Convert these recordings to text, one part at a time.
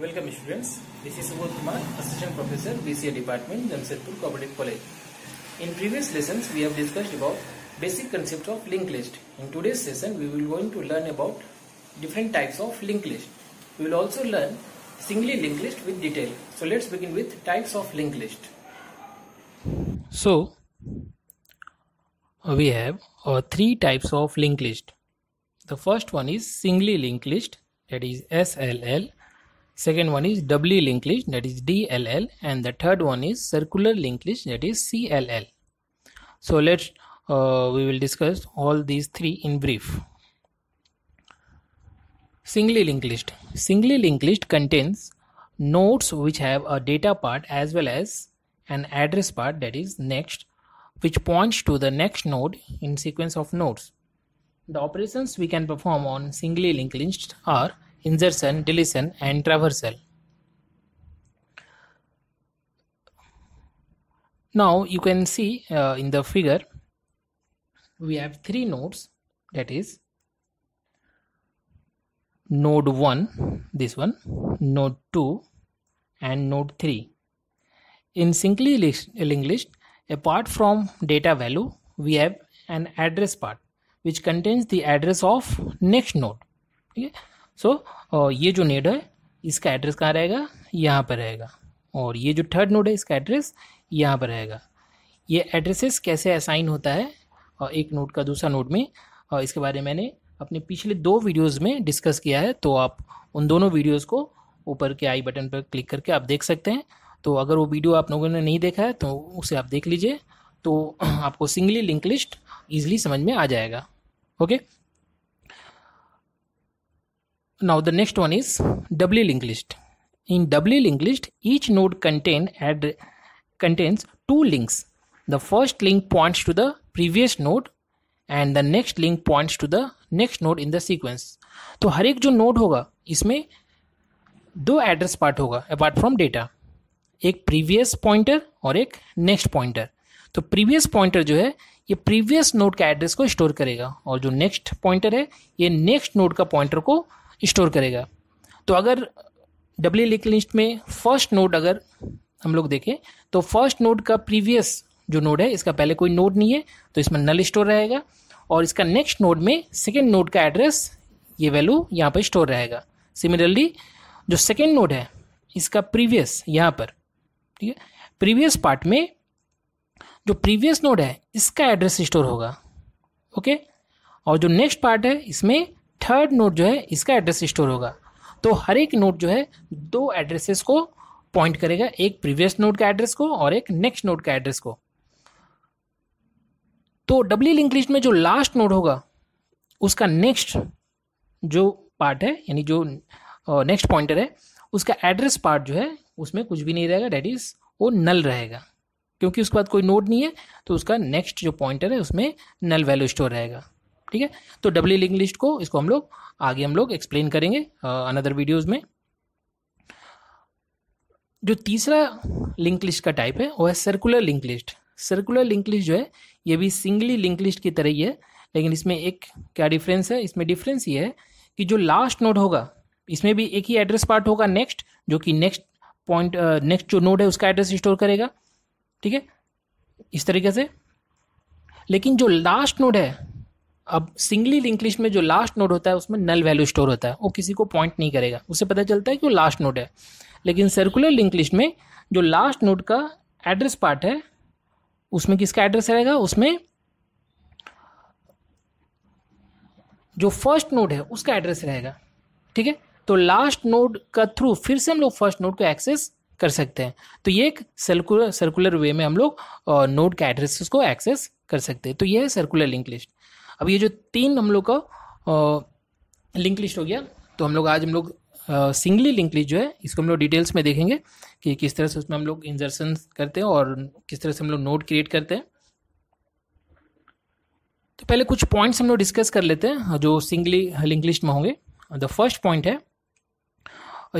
Welcome students, this is Subodh Kumar, Assistant Professor, BCA Department, Jamshedpur Cooperative College. In previous lessons, we have discussed about basic concept of linked list. In today's session, we will going to learn about different types of linked list. We will also learn singly linked list with detail. So let's begin with types of linked list. So uh, we have uh, three types of linked list. The first one is singly linked list that is SLL Second one is doubly linked list that is DLL and the third one is circular linked list that is CLL. So let's uh, we will discuss all these three in brief. Singly linked list. Singly linked list contains nodes which have a data part as well as an address part that is next which points to the next node in sequence of nodes. The operations we can perform on singly linked list are insertion, deletion and traversal. Now you can see uh, in the figure we have three nodes that is node 1 this one node 2 and node 3 in singly linked list apart from data value we have an address part which contains the address of next node okay? So so, ये जो नेड है इसका address कहाँ रहेगा यहाँ पर रहेगा और ये जो थर्ड नोड है इसका एड्रेस यहाँ पर रहेगा ये एड्रेसेस कैसे असाइन होता है और एक नोड का दूसरा नोड में और इसके बारे में मैंने अपने पिछले दो वीडियोस में डिस्कस किया है तो आप उन दोनों वीडियोस को ऊपर के आई बटन पर क्लिक करके आप देख सकते हैं तो अगर वो वीडियो आप लोगों ने नहीं देखा है तो उसे आप देख लीजिए तो आपको सिंगली लिंक लिस्ट ईजिली समझ में आ जाएगा okay Now the next one is doubly linked list. In doubly linked list, each node contain add contains two links. The first link points to the previous node and the next link points to the next node in the sequence तो हर एक जो node होगा इसमें दो address part होगा apart from data एक previous pointer और एक नेक्स्ट पॉइंटर तो प्रीवियस पॉइंटर जो है ये प्रीवियस नोड का एड्रेस को स्टोर करेगा और जो नेक्स्ट पॉइंटर है ये नेक्स्ट नोड का पॉइंटर को स्टोर करेगा तो अगर डब्ल्यू लिख लिस्ट में फर्स्ट नोड अगर हम लोग देखें तो फर्स्ट नोड का प्रीवियस जो नोड है इसका पहले कोई नोड नहीं है तो इसमें नल स्टोर रहेगा और इसका नेक्स्ट नोड में सेकेंड नोड का एड्रेस ये वैल्यू यहाँ पर स्टोर रहेगा सिमिलरली जो सेकेंड नोड है इसका प्रीवियस यहाँ पर ठीक है प्रीवियस पार्ट में जो प्रीवियस नोड है इसका एड्रेस स्टोर होगा ओके और जो नेक्स्ट पार्ट है इसमें थर्ड नोट जो है इसका एड्रेस स्टोर होगा तो हर एक नोट जो है दो एड्रेसेस को पॉइंट करेगा एक प्रीवियस नोट का एड्रेस को और एक नेक्स्ट नोट का एड्रेस को तो डब्ली लिंक लिस्ट में जो लास्ट नोट होगा उसका नेक्स्ट जो पार्ट है यानी जो नेक्स्ट पॉइंटर है उसका एड्रेस पार्ट जो है उसमें कुछ भी नहीं रहेगा डेट इज वो नल रहेगा क्योंकि उसके बाद कोई नोट नहीं है तो उसका नेक्स्ट जो पॉइंटर है उसमें नल वैल्यू स्टोर रहेगा ठीक है तो डबली लिंक लिस्ट को इसको हम लोग आगे हम लोग एक्सप्लेन करेंगे अनदर वीडियोज़ में जो तीसरा लिंक लिस्ट का टाइप है वो है circular link list circular link list जो है ये भी सिंगली लिंक लिस्ट की तरह ही है लेकिन इसमें एक क्या डिफरेंस है इसमें डिफरेंस ये है कि जो लास्ट नोड होगा इसमें भी एक ही एड्रेस पार्ट होगा नेक्स्ट जो कि नेक्स्ट पॉइंट नेक्स्ट जो नोड है उसका एड्रेस स्टोर करेगा ठीक है इस तरीके से लेकिन जो लास्ट नोड है अब सिंगली लिंक लिस्ट में जो लास्ट नोड होता है उसमें नल वैल्यू स्टोर होता है वो किसी को पॉइंट नहीं करेगा उसे पता चलता है कि वो लास्ट नोड है लेकिन सर्कुलर लिंक लिस्ट में जो लास्ट नोड का एड्रेस पार्ट है उसमें किसका एड्रेस रहेगा उसमें जो फर्स्ट नोड है उसका एड्रेस रहेगा ठीक है तो लास्ट नोड का थ्रू फिर से हम लोग फर्स्ट नोड को एक्सेस कर सकते हैं तो ये एक सर्कुलर सर्कुलर वे में हम लोग नोड का एड्रेस को एक्सेस कर सकते हैं तो ये है सर्कुलर लिंक लिस्ट अब ये जो तीन हम लोग का लिंक लिस्ट हो गया तो हम लोग आज हम लोग सिंगली लिंक लिस्ट जो है इसको हम लोग डिटेल्स में देखेंगे कि किस तरह से उसमें हम लोग इंजर्सन करते हैं और किस तरह से हम लोग नोट क्रिएट करते हैं तो पहले कुछ पॉइंट्स हम लोग डिस्कस कर लेते हैं जो सिंगली लिंक लिस्ट में होंगे द फर्स्ट पॉइंट है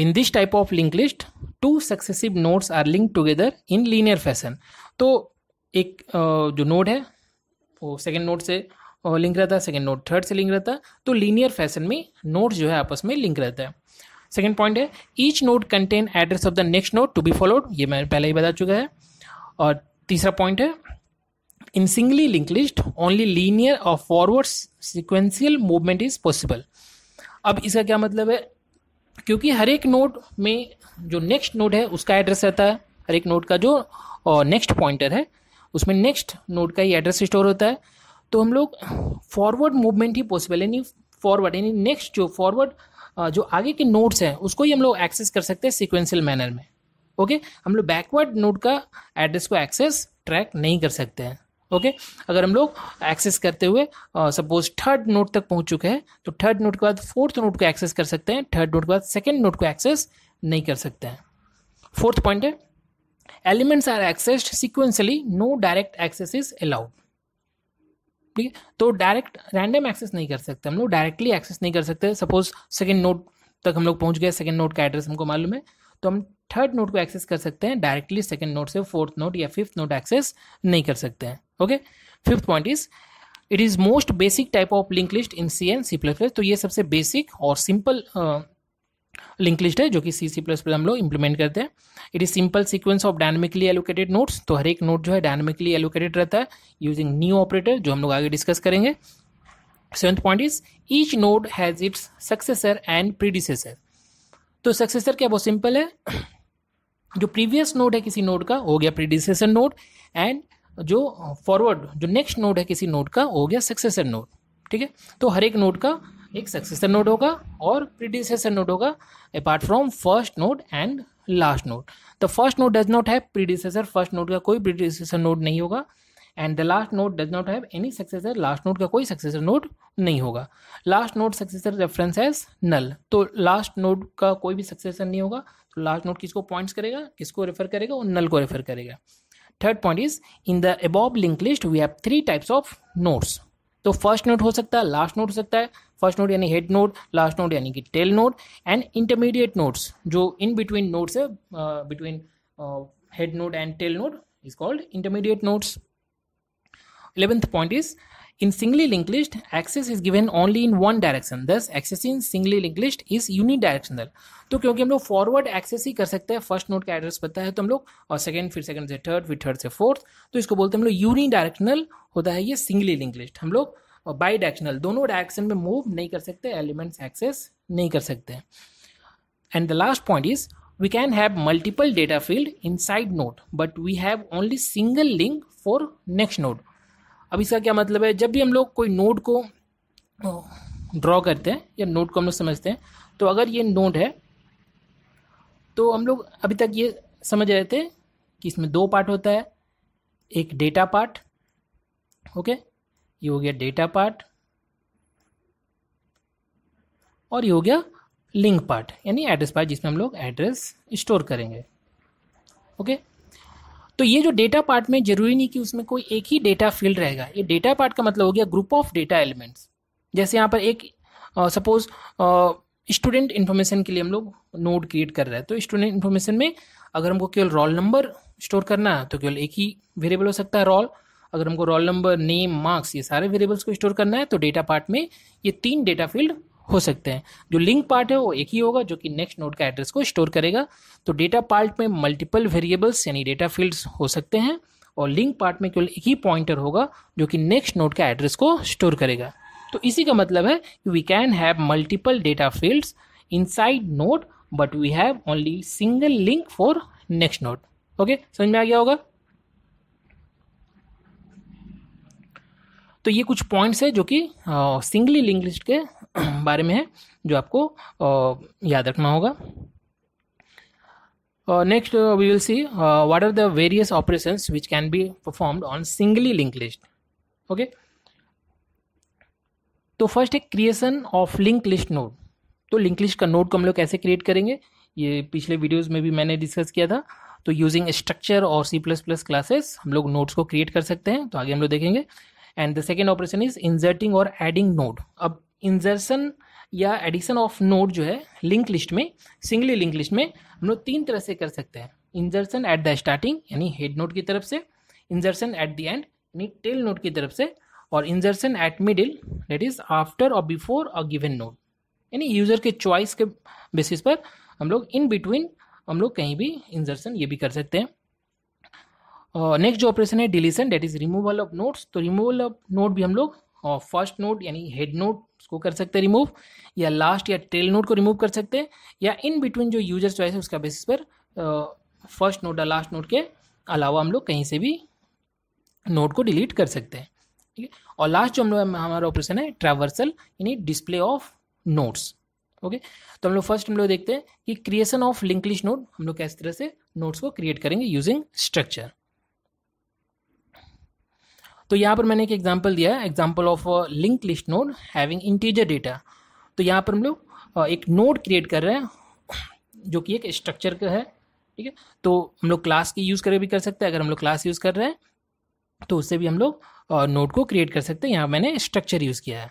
in this type of link list two successive nodes are link together in linear fashion तो एक जो नोड है वो सेकेंड नोट से और लिंक रहता है सेकेंड नोट थर्ड से लिंक रहता है तो लीनियर फैशन में नोट जो है आपस में लिंक रहता है सेकेंड पॉइंट है each node contain address of the next node to be followed ये मैं पहले ही बता चुका है और तीसरा पॉइंट है in singly link list only linear और forward sequential movement is possible अब इसका क्या मतलब है क्योंकि हर एक नोट में जो नेक्स्ट नोट है उसका एड्रेस रहता है हर एक नोट का जो नेक्स्ट पॉइंटर है उसमें नेक्स्ट नोट का ही एड्रेस स्टोर होता है तो हम लोग फॉरवर्ड मूवमेंट ही पॉसिबल यानी फॉरवर्ड यानी नेक्स्ट जो फॉरवर्ड जो आगे के नोट्स हैं उसको ही हम लोग एक्सेस कर सकते हैं सिक्वेंशियल मैनर में ओके हम लोग बैकवर्ड नोट का एड्रेस को एक्सेस ट्रैक नहीं कर सकते हैं ओके okay? अगर हम लोग एक्सेस करते हुए सपोज थर्ड नोट तक पहुंच चुके हैं तो थर्ड नोट के बाद फोर्थ नोट को एक्सेस कर सकते हैं थर्ड नोट के बाद सेकेंड नोट को एक्सेस नहीं कर सकते हैं फोर्थ पॉइंट है elements are accessed sequentially no direct access is allowed ठीक है तो डायरेक्ट रैंडम एक्सेस नहीं कर सकते हम लोग डायरेक्टली एक्सेस नहीं कर सकते सपोज सेकेंड नोट तक हम लोग पहुंच गए सेकेंड नोट का एड्रेस हमको मालूम है तो हम थर्ड नोट को एक्सेस कर सकते हैं डायरेक्टली सेकेंड नोट से फोर्थ नोट या फिफ्थ नोट एक्सेस नहीं कर सकते हैं okay fifth point is it is most basic type of link list in C and C plus तो ये सबसे बेसिक और सिंपल लिंक लिस्ट है जो कि सी सी प्लस प्लस हम लोग इंप्लीमेंट करते हैं it is simple sequence of dynamically allocated nodes तो हर एक नोट जो है डायनामिकली एलोकेटेड रहता है यूजिंग न्यू ऑपरेटर जो हम लोग आगे डिस्कस करेंगे seventh point is each node has its successor and predecessor तो सक्सेसर क्या बहुत सिंपल है जो प्रीवियस नोड है किसी नोड का हो गया प्रीडिसेसर नोड एंड जो फॉरवर्ड जो नेक्स्ट नोड है किसी नोड का हो गया सक्सेसर नोड ठीक है तो हर एक नोड का एक सक्सेसर नोड होगा और प्रीडिसेसर नोड होगा apart from first node and last node the first node does not have predecessor first node का कोई प्रीडिसेसर नोड नहीं होगा and the last node does not have any successor last node का कोई successor node नहीं होगा last node successor reference as null तो last node का कोई भी सक्सेसर नहीं होगा तो लास्ट नोड किसको पॉइंट्स करेगा किसको रेफर करेगा और नल को रेफर करेगा third point is in the above link list we have three types of nodes तो फर्स्ट नोट हो सकता है लास्ट नोट हो सकता है फर्स्ट नोट यानी हेड नोट लास्ट नोट यानी कि tail node and intermediate nodes जो इन बिटवीन नोट्स है between head node and tail node is called intermediate nodes eleventh point is In singly linked list, access is given only in one direction. Thus, access in singly linked list is unidirectional. तो क्योंकि हम लोग forward access ही कर सकते हैं first node का address पता है तो हम लोग और सेकंड फिर सेकंड से थर्ड फिर थर्ड से फोर्थ तो इसको बोलते हैं हम लोग डायरेक्शनल होता है ये सिंगली लिंक लिस्ट हम लोग और बाई डायरेक्शनल दोनों डायरेक्शन में मूव नहीं कर सकते एलिमेंट्स एक्सेस नहीं कर सकते and the last point is we can have multiple data field inside node but we have only single link for next node अब इसका क्या मतलब है जब भी हम लोग कोई नोट को ड्रॉ करते हैं या नोट को हम लोग समझते हैं तो अगर ये नोट है तो हम लोग अभी तक ये समझ रहे थे कि इसमें दो पार्ट होता है एक डेटा पार्ट ओके ये हो गया डेटा पार्ट और ये हो गया लिंक पार्ट यानी एड्रेस पार्ट जिसमें हम लोग एड्रेस स्टोर करेंगे ओके तो ये जो डेटा पार्ट में जरूरी नहीं कि उसमें कोई एक ही डेटा फील्ड रहेगा ये डेटा पार्ट का मतलब हो गया ग्रुप ऑफ डेटा एलिमेंट्स जैसे यहाँ पर एक सपोज स्टूडेंट इन्फॉर्मेशन के लिए हम लोग नोड क्रिएट कर रहे हैं तो स्टूडेंट इन्फॉर्मेशन में अगर हमको केवल रोल नंबर स्टोर करना है तो केवल एक ही वेरिएबल हो सकता है रोल अगर हमको रोल नंबर नेम मार्क्स ये सारे वेरिएबल्स को स्टोर करना है तो डेटा पार्ट में ये तीन डेटा फील्ड हो सकते हैं जो लिंक पार्ट है वो एक ही होगा जो कि नेक्स्ट नोड का एड्रेस को स्टोर करेगा तो डेटा पार्ट में मल्टीपल वेरिएबल्स यानी डेटा फील्ड्स हो सकते हैं और लिंक पार्ट में केवल एक ही पॉइंटर होगा जो कि नेक्स्ट नोड का एड्रेस को स्टोर करेगा तो इसी का मतलब है कि we can have multiple data fields inside node but we have only single link for next node okay समझ में आ गया होगा तो ये कुछ पॉइंट्स है जो कि सिंगली लिंक लिस्ट के बारे में है जो आपको याद रखना होगा next we will see what are the various operations which can be performed on singly link list okay तो फर्स्ट है creation of link list node तो लिंक लिस्ट का नोड को हम लोग कैसे क्रिएट करेंगे ये पिछले वीडियोस में भी मैंने डिस्कस किया था तो यूजिंग स्ट्रक्चर और सी प्लस प्लस क्लासेस हम लोग नोट्स को क्रिएट कर सकते हैं तो आगे हम लोग देखेंगे and the second operation is inserting और एडिंग नोड अब इंजर्सन या एडिशन ऑफ नोड जो है लिंक लिस्ट में सिंगली लिंक लिस्ट में हम लोग तीन तरह से कर सकते हैं इंजर्सन एट द स्टार्टिंग यानी हेड नोड की तरफ से इंजर्सन एट द एंड यानी टेल नोड की तरफ से और insertion at middle that is after और बिफोर अ गिवन नोड यानी यूजर के चॉइस के बेसिस पर हम लोग इन बिटवीन हम लोग कहीं भी इंजर्सन ये भी कर सकते हैं नेक्स्ट uh, जो ऑपरेशन है deletion that is removal of nodes तो रिमूवल ऑफ नोट भी हम लोग फर्स्ट uh, नोट यानी हेड नोट उसको कर सकते हैं रिमूव या लास्ट या टेल नोट को रिमूव कर सकते हैं या इन बिटवीन जो यूजर चॉइस है उसका बेसिस पर फर्स्ट नोट या लास्ट नोट के अलावा हम लोग कहीं से भी नोट को डिलीट कर सकते हैं ठीक है और लास्ट जो हम लोग हमारा ऑपरेशन है ट्रावर्सल यानी डिस्प्ले ऑफ नोट्स ओके तो हम लोग फर्स्ट हम लोग देखते हैं कि क्रिएशन ऑफ लिंकलिश नोट हम लोग किस तरह से नोट्स को क्रिएट करेंगे यूजिंग स्ट्रक्चर तो यहाँ पर मैंने एक एग्जाम्पल दिया है example of link list node having integer data तो यहाँ पर हम लोग uh, एक नोड क्रिएट कर रहे हैं जो कि एक स्ट्रक्चर का है ठीक है तो हम लोग क्लास की यूज़ कर भी कर सकते हैं अगर हम लोग क्लास यूज़ कर रहे हैं तो उससे भी हम लोग नोड uh, को क्रिएट कर सकते हैं यहाँ मैंने स्ट्रक्चर यूज़ किया है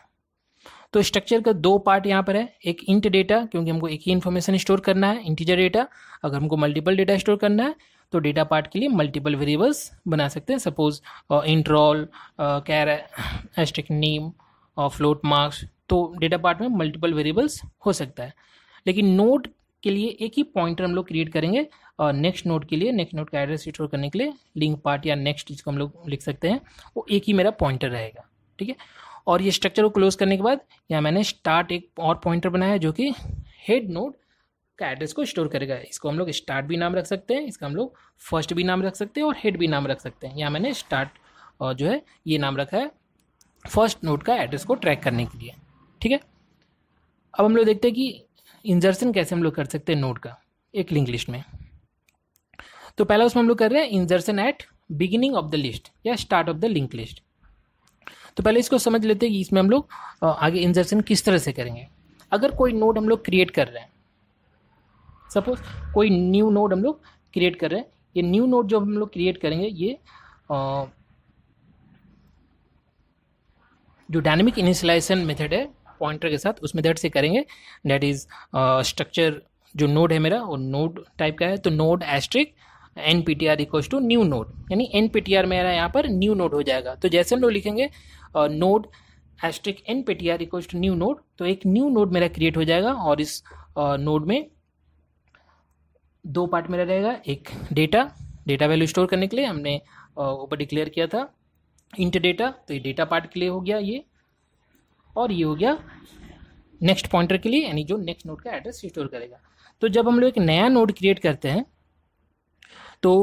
तो स्ट्रक्चर का दो पार्ट यहाँ पर है एक इंट डेटा क्योंकि हमको एक ही इन्फॉर्मेशन स्टोर करना है इंटीजर डेटा अगर हमको मल्टीपल डेटा स्टोर करना है तो डेटा पार्ट के लिए मल्टीपल वेरिएबल्स बना सकते हैं suppose int roll char asterisk name और फ्लोट मार्क्स तो डेटा पार्ट में मल्टीपल वेरिएबल्स हो सकता है लेकिन नोट के लिए एक ही पॉइंटर हम लोग क्रिएट करेंगे और नेक्स्ट नोट के लिए नेक्स्ट नोट का एड्रेस स्टोर करने के लिए लिंक पार्ट या नेक्स्ट जिसको हम लोग लिख सकते हैं वो एक ही मेरा पॉइंटर रहेगा ठीक है और ये स्ट्रक्चर को क्लोज करने के बाद यहाँ मैंने स्टार्ट एक और पॉइंटर बनाया जो कि हेड नोट का एड्रेस को स्टोर करेगा इसको हम लोग स्टार्ट भी नाम रख सकते हैं इसका हम लोग फर्स्ट भी नाम रख सकते हैं और हेड भी नाम रख सकते हैं यहाँ मैंने स्टार्ट जो है ये नाम रखा है फर्स्ट नोट का एड्रेस को ट्रैक करने के लिए ठीक है अब हम लोग देखते हैं कि इंजर्सन कैसे हम लोग कर सकते हैं नोट का एक लिंक लिस्ट में तो पहला उसमें हम लोग कर रहे हैं insertion at beginning of the list या start of the link list तो पहले इसको समझ लेते हैं कि इसमें हम लोग आगे इंजर्सन किस तरह से करेंगे अगर कोई नोट हम लोग क्रिएट कर रहे हैं सपोज कोई न्यू नोड हम लोग क्रिएट कर रहे हैं ये न्यू नोड जो हम लोग क्रिएट करेंगे ये आ, जो डायनेमिक इनिशलाइजेशन मेथड है पॉइंटर के साथ उस मेथड से करेंगे डेट इज स्ट्रक्चर जो नोड है मेरा वो नोड टाइप का है तो node asterisk N P T R equal to new node यानी एन पी टी आर मेरा यहाँ पर न्यू नोड हो जाएगा तो जैसे हम लोग लिखेंगे node asterisk N P T R equal to new node तो एक न्यू नोड मेरा क्रिएट हो जाएगा और इस नोड uh, में दो पार्ट मेरा रहेगा एक डेटा डेटा वैल्यू स्टोर करने के लिए हमने ऊपर डिक्लेयर किया था इंट डेटा तो ये डेटा पार्ट के लिए हो गया ये और ये हो गया नेक्स्ट पॉइंटर के लिए यानी जो नेक्स्ट नोड का एड्रेस स्टोर करेगा तो जब हम लोग एक नया नोड क्रिएट करते हैं तो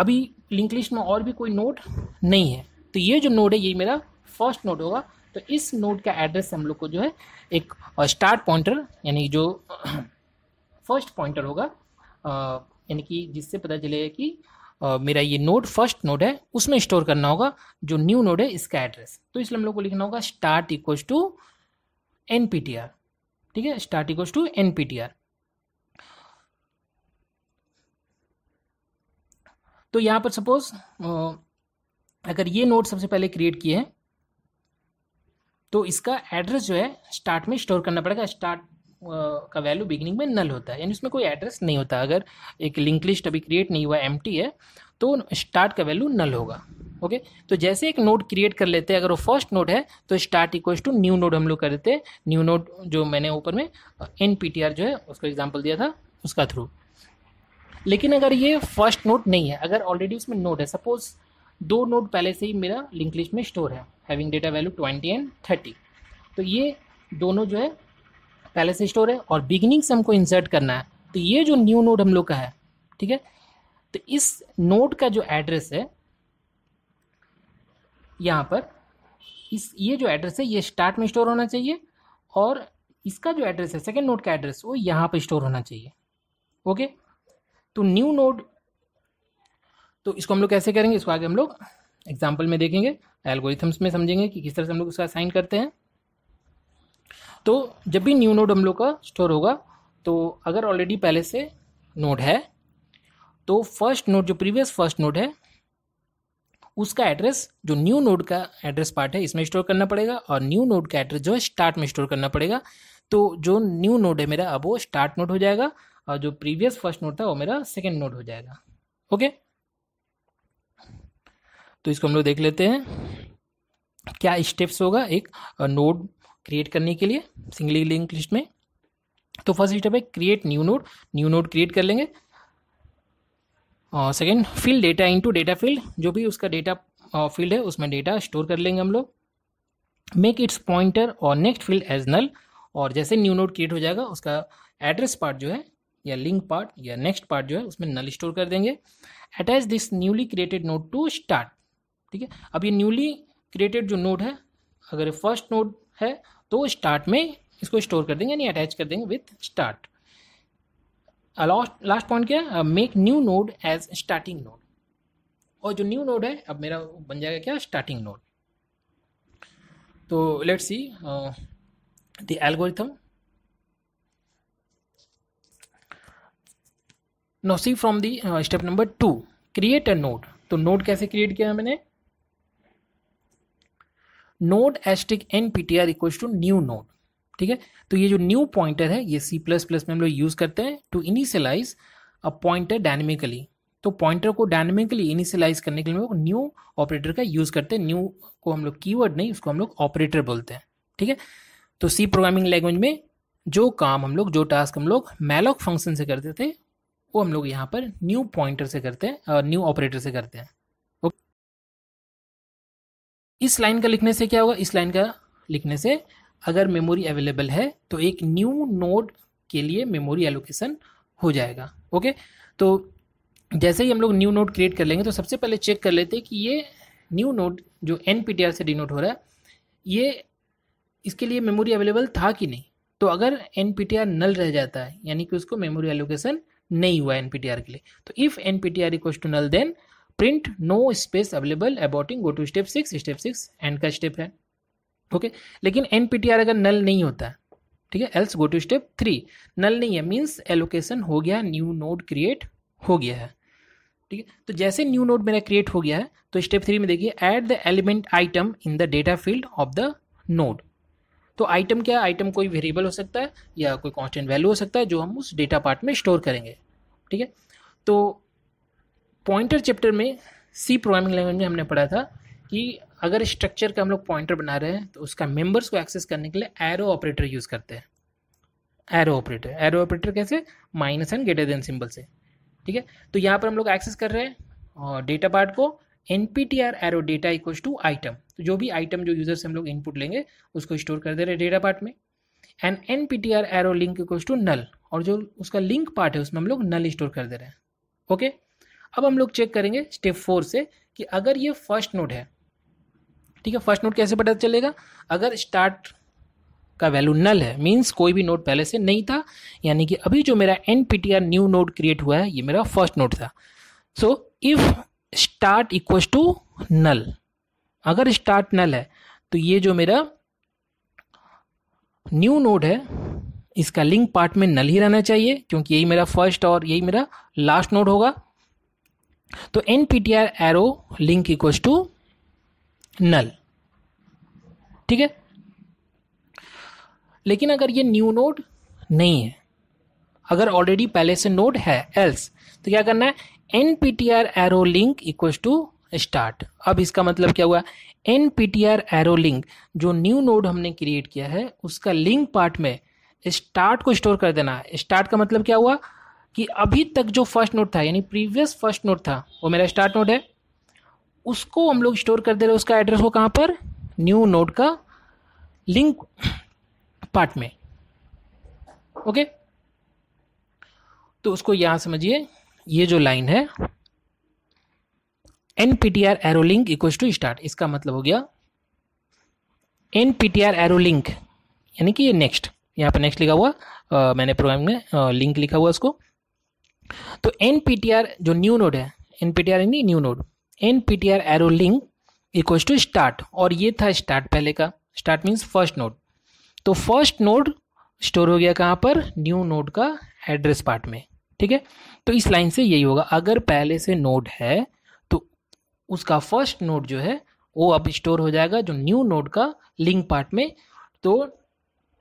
अभी लिंक लिस्ट में और भी कोई नोड नहीं है तो ये जो नोड है ये मेरा फर्स्ट नोड होगा तो इस नोड का एड्रेस हम लोग को जो है एक स्टार्ट पॉइंटर यानी जो फर्स्ट पॉइंटर होगा यानी कि जिससे पता चलेगा कि आ, मेरा ये नोड फर्स्ट नोड है उसमें स्टोर करना होगा जो न्यू नोड है इसका एड्रेस तो इसलिए हम लोग को लिखना होगा स्टार्ट इक्वल्स टू एन ठीक है स्टार्ट इक्वल्स टू एन तो यहाँ पर सपोज अगर ये नोड सबसे पहले क्रिएट किए हैं तो इसका एड्रेस जो है स्टार्ट में स्टोर करना पड़ेगा स्टार्ट का वैल्यू बिगिनिंग में नल होता है यानी उसमें कोई एड्रेस नहीं होता अगर एक लिंक लिस्ट अभी क्रिएट नहीं हुआ एम है तो स्टार्ट का वैल्यू नल होगा ओके okay? तो जैसे एक नोड क्रिएट कर लेते हैं अगर वो फर्स्ट नोड है तो start equals to new node हम लोग कर देते हैं न्यू नोड जो मैंने ऊपर में एन जो है उसको एग्जाम्पल दिया था उसका थ्रू लेकिन अगर ये फर्स्ट नोड नहीं है अगर ऑलरेडी उसमें नोड है सपोज दो नोड पहले से ही मेरा लिंक लिस्ट में स्टोर है having data value twenty and thirty तो ये दोनों जो है पहले से स्टोर है और बिगिनिंग से हमको इंसर्ट करना है तो ये जो न्यू नोड हम लोग का है ठीक है तो इस नोड का जो एड्रेस है यहाँ पर इस ये जो एड्रेस है ये स्टार्ट में स्टोर होना चाहिए और इसका जो एड्रेस है सेकेंड नोड का एड्रेस वो यहाँ पर स्टोर होना चाहिए ओके तो न्यू नोड तो इसको हम लोग कैसे करेंगे इसको आगे हम लोग एग्जाम्पल में देखेंगे एल्गोरिथम्स में समझेंगे कि किस तरह से हम लोग उसका साइन करते हैं तो जब भी न्यू नोड हम लोग का स्टोर होगा तो अगर ऑलरेडी पहले से नोड है तो फर्स्ट नोड जो प्रीवियस फर्स्ट नोड है उसका एड्रेस जो न्यू नोड का एड्रेस पार्ट है इसमें स्टोर करना पड़ेगा और न्यू नोड का एड्रेस जो है स्टार्ट में स्टोर करना पड़ेगा तो जो न्यू नोड है मेरा अब वो स्टार्ट नोड हो जाएगा और जो प्रीवियस फर्स्ट नोड था वो मेरा सेकेंड नोड हो जाएगा ओके तो इसको हम लोग देख लेते हैं क्या स्टेप्स होगा एक नोड uh, क्रिएट करने के लिए सिंगली लिंक लिस्ट में तो फर्स्ट स्टेप है create new node new node create कर लेंगे और second field data into data field जो भी उसका डेटा फील्ड uh, है उसमें डेटा स्टोर कर लेंगे हम लोग मेक इट्स पॉइंटर और नेक्स्ट फील्ड एज नल और जैसे न्यू नोड क्रिएट हो जाएगा उसका एड्रेस पार्ट जो है या लिंक पार्ट या नेक्स्ट पार्ट जो है उसमें नल स्टोर कर देंगे attach this newly created node to start ठीक है अब ये न्यूली क्रिएटेड जो नोड है अगर फर्स्ट नोड है तो स्टार्ट में इसको स्टोर कर देंगे यानी अटैच कर देंगे with start last last point क्या make new node as starting node और जो न्यू नोड है अब मेरा बन जाएगा क्या स्टार्टिंग नोड तो let see the algorithm no see from the step number two create a node तो नोड कैसे क्रिएट किया मैंने node asterisk N P T R equal to new node ठीक है तो ये जो न्यू पॉइंटर है ये सी प्लस प्लस में हम लोग यूज करते हैं to initialize a pointer dynamically तो पॉइंटर को डायनेमिकली इनिशियलाइज करने के लिए हम लोग न्यू ऑपरेटर का यूज करते हैं न्यू को हम लोग कीवर्ड नहीं उसको हम लोग ऑपरेटर बोलते हैं ठीक है तो सी प्रोग्रामिंग लैंग्वेज में जो काम हम लोग जो टास्क हम लोग मैलॉक फंक्शन से करते थे वो हम लोग यहाँ पर न्यू पॉइंटर से करते हैं न्यू ऑपरेटर से करते हैं इस लाइन का लिखने से क्या होगा इस लाइन का लिखने से अगर मेमोरी अवेलेबल है तो एक न्यू नोड के लिए मेमोरी एलोकेशन हो जाएगा ओके तो जैसे ही हम लोग न्यू नोड क्रिएट कर लेंगे तो सबसे पहले चेक कर लेते हैं कि ये न्यू नोड जो एन से डिनोट हो रहा है ये इसके लिए मेमोरी अवेलेबल था कि नहीं तो अगर एन नल रह जाता है यानी कि उसको मेमोरी एलोकेशन नहीं हुआ एन के लिए तो if N P T R equal to null then print no space available aborting go to step six step six end का स्टेप है ओके okay? लेकिन एन अगर नल नहीं होता ठीक है else go to step three null नहीं है मीन्स एलोकेशन हो गया न्यू नोड क्रिएट हो गया है ठीक है तो जैसे न्यू नोड मेरा क्रिएट हो गया है तो स्टेप थ्री में देखिए add the element item in the data field of the node तो आइटम क्या आइटम कोई वेरिएबल हो सकता है या कोई कॉन्स्टेंट वैल्यू हो सकता है जो हम उस डेटा पार्ट में स्टोर करेंगे ठीक है तो पॉइंटर चैप्टर में सी प्रोग्रामिंग लैंग्वेज में हमने पढ़ा था कि अगर स्ट्रक्चर का हम लोग पॉइंटर बना रहे हैं तो उसका मेंबर्स को एक्सेस करने के लिए एरो ऑपरेटर यूज़ करते हैं एरो ऑपरेटर एरो ऑपरेटर कैसे minus and greater than symbol से ठीक है तो यहाँ पर हम लोग एक्सेस कर रहे हैं और डेटा पार्ट को N P T R arrow data equal to item तो जो भी आइटम जो यूज़र से हम लोग इनपुट लेंगे उसको स्टोर कर दे रहे हैं डेटा पार्ट में and N P T R arrow link equals to null और जो उसका लिंक पार्ट है उसमें हम लोग नल स्टोर कर दे रहे हैं ओके okay? अब हम लोग चेक करेंगे स्टेप फोर से कि अगर ये फर्स्ट नोट है ठीक है फर्स्ट नोट कैसे पता चलेगा अगर स्टार्ट का वैल्यू नल है मींस कोई भी नोट पहले से नहीं था यानी कि अभी जो मेरा एन न्यू नोट क्रिएट हुआ है ये मेरा फर्स्ट नोट था so if start equal to null अगर स्टार्ट नल है तो ये जो मेरा न्यू नोड है इसका लिंक पार्ट में नल ही रहना चाहिए क्योंकि यही मेरा फर्स्ट और यही मेरा लास्ट नोड होगा तो N P T R arrow link equals to null ठीक है लेकिन अगर ये न्यू नोड नहीं है अगर ऑलरेडी पहले से नोड है एल्स तो क्या करना है N P T R arrow link equals to start अब इसका मतलब क्या हुआ N P T R arrow link जो न्यू नोड हमने क्रिएट किया है उसका लिंक पार्ट में स्टार्ट को स्टोर कर देना है स्टार्ट का मतलब क्या हुआ कि अभी तक जो फर्स्ट नोट था यानी प्रीवियस फर्स्ट नोट था वो मेरा स्टार्ट नोट है उसको हम लोग स्टोर कर दे रहे उसका एड्रेस वो कहाँ पर न्यू नोट का लिंक पार्ट में ओके तो उसको यहाँ समझिए ये जो लाइन है N P T R arrow link equal to start इसका मतलब हो गया N P T R arrow link यानी कि ये नेक्स्ट यहाँ पर नेक्स्ट लिखा हुआ आ, मैंने प्रोग्राम में लिंक लिखा हुआ उसको तो एन जो न्यू नोड है एन पी यानी new node N P T R arrow link equals to start और ये था स्टार्ट पहले का स्टार्ट मीन्स फर्स्ट नोड तो फर्स्ट नोड स्टोर हो गया कहाँ पर न्यू नोड का एड्रेस पार्ट में ठीक है तो इस लाइन से यही होगा अगर पहले से नोड है तो उसका फर्स्ट नोड जो है वो अब स्टोर हो जाएगा जो न्यू नोड का लिंक पार्ट में तो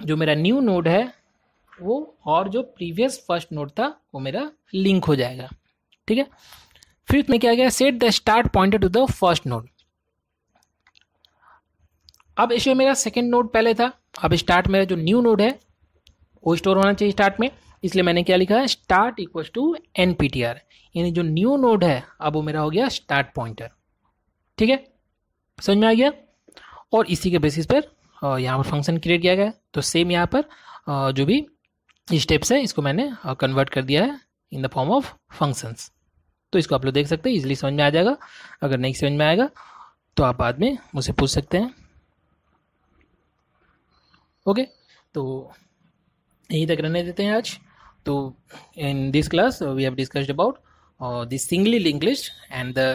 जो मेरा न्यू नोड है वो और जो प्रीवियस फर्स्ट नोड था वो मेरा लिंक हो जाएगा ठीक है फिर इसमें क्या गया set the start point to the first node अब इसमें मेरा सेकेंड नोड पहले था अब स्टार्ट मेरा जो न्यू नोड है वो स्टोर होना चाहिए स्टार्ट में इसलिए मैंने क्या लिखा है start equal to N P T R यानी जो न्यू नोड है अब वो मेरा हो गया स्टार्ट पॉइंटर ठीक है समझ में आ गया और इसी के बेसिस पर यहाँ पर फंक्शन क्रिएट किया गया तो सेम यहाँ पर जो भी स्टेप से इसको मैंने कन्वर्ट कर दिया है in the form of functions तो इसको आप लोग देख सकते हैं इजिली समझ में आ जाएगा अगर नहीं समझ में आएगा तो आप बाद में मुझसे पूछ सकते हैं ओके तो यहीं तक रहने देते हैं आज तो in this class we have discussed about the singly link list and the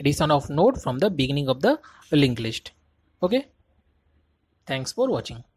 addition of node from the beginning of the link list okay thanks for watching